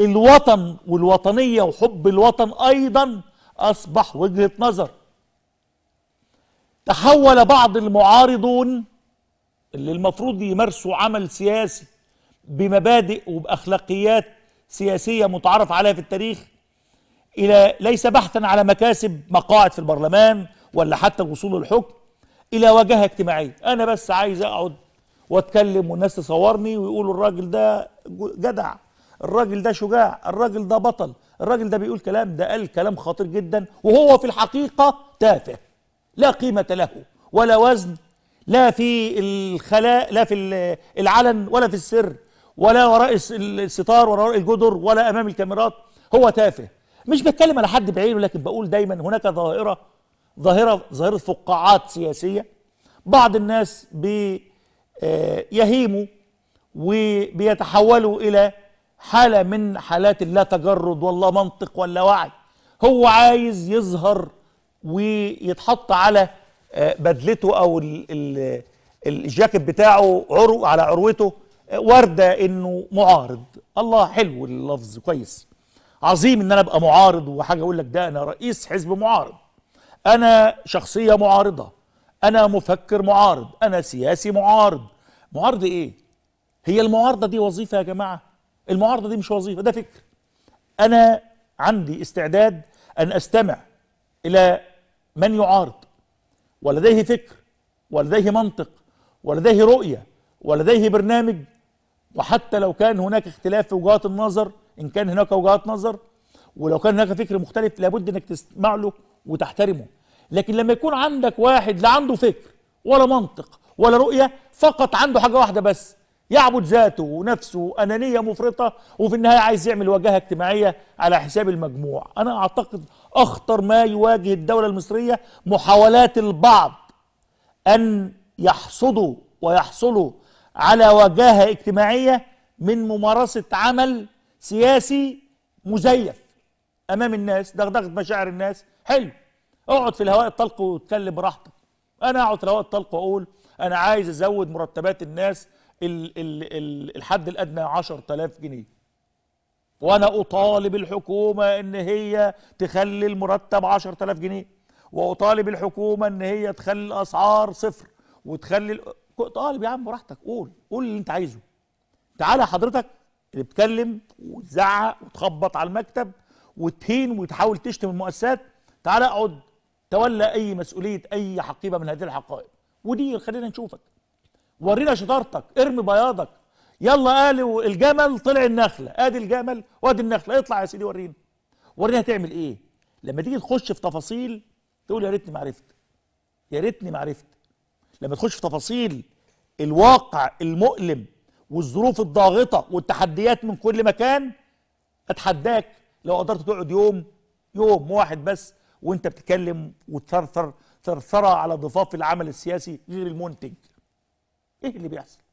الوطن والوطنية وحب الوطن أيضا أصبح وجهة نظر تحول بعض المعارضون اللي المفروض يمارسوا عمل سياسي بمبادئ وبأخلاقيات سياسية متعارف عليها في التاريخ إلى ليس بحثا على مكاسب مقاعد في البرلمان ولا حتى الوصول للحكم إلى واجهة اجتماعية أنا بس عايز أقعد وأتكلم والناس تصورني ويقولوا الراجل ده جدع الراجل ده شجاع الراجل ده بطل الراجل ده بيقول كلام ده قال كلام خطير جدا وهو في الحقيقة تافه لا قيمة له ولا وزن لا في الخلاء لا في العلن ولا في السر ولا وراء الستار ولا وراء الجدر ولا أمام الكاميرات هو تافه مش بتكلم على حد بعينه لكن بقول دايما هناك ظاهرة ظاهرة ظاهرة فقاعات سياسية بعض الناس بيهيموا آه، وبيتحولوا إلى حالة من حالات اللا تجرد ولا منطق ولا وعي هو عايز يظهر ويتحط على آه، بدلته أو الجاكيت بتاعه عرو على عروته آه، وردة إنه معارض الله حلو اللفظ كويس عظيم إن أنا أبقى معارض وحاجة أقول لك ده أنا رئيس حزب معارض أنا شخصية معارضة أنا مفكر معارض أنا سياسي معارض معارض إيه؟ هي المعارضة دي وظيفة يا جماعة المعارضه دي مش وظيفه ده فكر انا عندي استعداد ان استمع الى من يعارض ولديه فكر ولديه منطق ولديه رؤيه ولديه برنامج وحتى لو كان هناك اختلاف في وجهات النظر ان كان هناك وجهات نظر ولو كان هناك فكر مختلف لابد انك تسمع له وتحترمه لكن لما يكون عندك واحد لا عنده فكر ولا منطق ولا رؤيه فقط عنده حاجه واحده بس يعبد ذاته ونفسه أنانية مفرطة وفي النهاية عايز يعمل واجهة اجتماعية على حساب المجموع أنا أعتقد أخطر ما يواجه الدولة المصرية محاولات البعض أن يحصدوا ويحصلوا على وجاهة اجتماعية من ممارسة عمل سياسي مزيف أمام الناس دغدغة مشاعر الناس حلو اقعد في الهواء الطلق واتكلم براحتك أنا أقعد في الهواء الطلق وأقول أنا عايز أزود مرتبات الناس الحد الادنى 10000 جنيه وانا اطالب الحكومه ان هي تخلي المرتب 10000 جنيه واطالب الحكومه ان هي تخلي الاسعار صفر وتخلي طالب يا عم براحتك قول قول اللي انت عايزه تعالى حضرتك اللي بتكلم وتزعق وتخبط على المكتب وتهين وتحاول تشتم المؤسسات تعالى اقعد تولى اي مسؤوليه اي حقيبه من هذه الحقائب ودي خلينا نشوفك ورينا شطارتك ارمي بياضك يلا قالوا الجمل طلع النخله ادي الجمل وادي النخله اطلع يا سيدي ورينا ورينا هتعمل ايه لما تيجي تخش في تفاصيل تقول يا ريتني ما عرفت يا ريتني ما عرفت لما تخش في تفاصيل الواقع المؤلم والظروف الضاغطه والتحديات من كل مكان اتحداك لو قدرت تقعد يوم يوم واحد بس وانت بتتكلم وتثرثر ثرثره على ضفاف العمل السياسي غير المنتج ايه اللي بيحصل